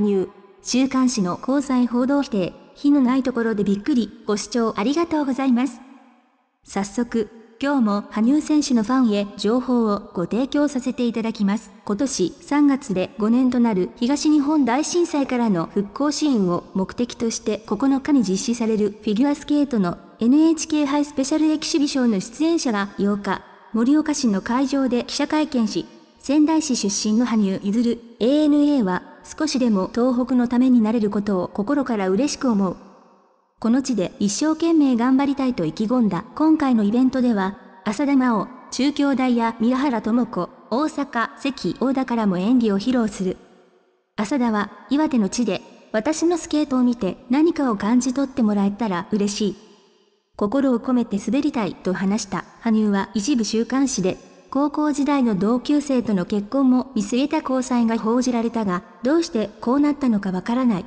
羽生、週刊誌の交際報道否定、火のないところでびっくり、ご視聴ありがとうございます。早速、今日も羽生選手のファンへ情報をご提供させていただきます。今年3月で5年となる東日本大震災からの復興支援を目的として9日に実施されるフィギュアスケートの NHK 杯スペシャルエキシビションの出演者が8日、盛岡市の会場で記者会見し、仙台市出身の羽生結弦、ANA は少しでも東北のためになれることを心から嬉しく思う。この地で一生懸命頑張りたいと意気込んだ今回のイベントでは、浅田真央、中京大や宮原智子、大阪、関大田からも演技を披露する。浅田は岩手の地で私のスケートを見て何かを感じ取ってもらえたら嬉しい。心を込めて滑りたいと話した羽生は一部週刊誌で高校時代の同級生との結婚も見据えた交際が報じられたが、どうしてこうなったのかわからない。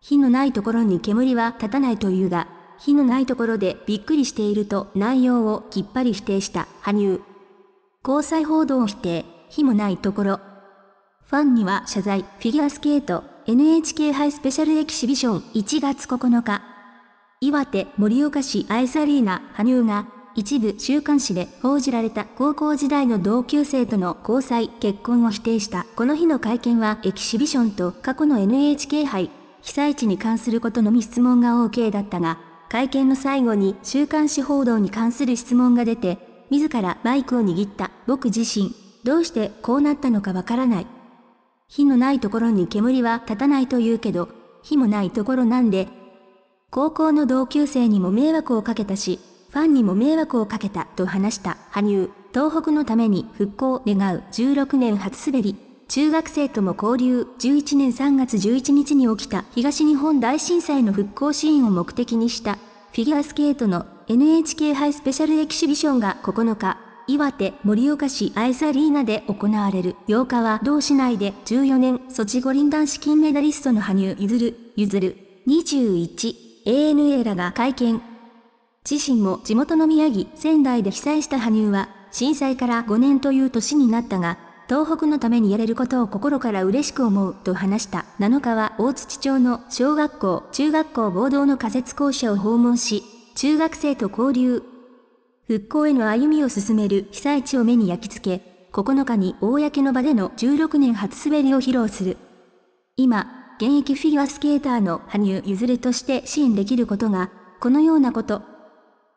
火のないところに煙は立たないというが、火のないところでびっくりしていると内容をきっぱり否定した羽生。交際報道を否定、火もないところ。ファンには謝罪、フィギュアスケート、NHK 杯スペシャルエキシビション1月9日。岩手、盛岡市アイスアリーナ、羽生が一部週刊誌で報じられた高校時代の同級生との交際、結婚を否定した。この日の会見はエキシビションと過去の NHK 杯、被災地に関することのみ質問が OK だったが、会見の最後に週刊誌報道に関する質問が出て、自らマイクを握った僕自身、どうしてこうなったのかわからない。火のないところに煙は立たないと言うけど、火もないところなんで、高校の同級生にも迷惑をかけたし、ファンにも迷惑をかけたと話した羽生。東北のために復興を願う16年初滑り。中学生とも交流、11年3月11日に起きた東日本大震災の復興シーンを目的にしたフィギュアスケートの NHK 杯スペシャルエキシビションが9日、岩手盛岡市アイスアリーナで行われる8日は同市内で14年ソチ五輪男子金メダリストの羽生結弦、21、ANA らが会見。自身も地元の宮城、仙台で被災した羽生は、震災から5年という年になったが、東北のためにやれることを心から嬉しく思うと話した7日は大槌町の小学校、中学校合同の仮設校舎を訪問し、中学生と交流。復興への歩みを進める被災地を目に焼き付け、9日に公の場での16年初滑りを披露する。今、現役フィギュアスケーターの羽生譲れとして支援できることが、このようなこと、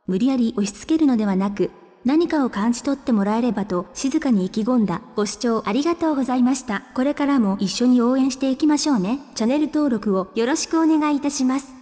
無理やり押し付けるのではなく、何かを感じ取ってもらえればと静かに意気込んだご視聴ありがとうございました。これからも一緒に応援していきましょうね。チャンネル登録をよろしくお願いいたします。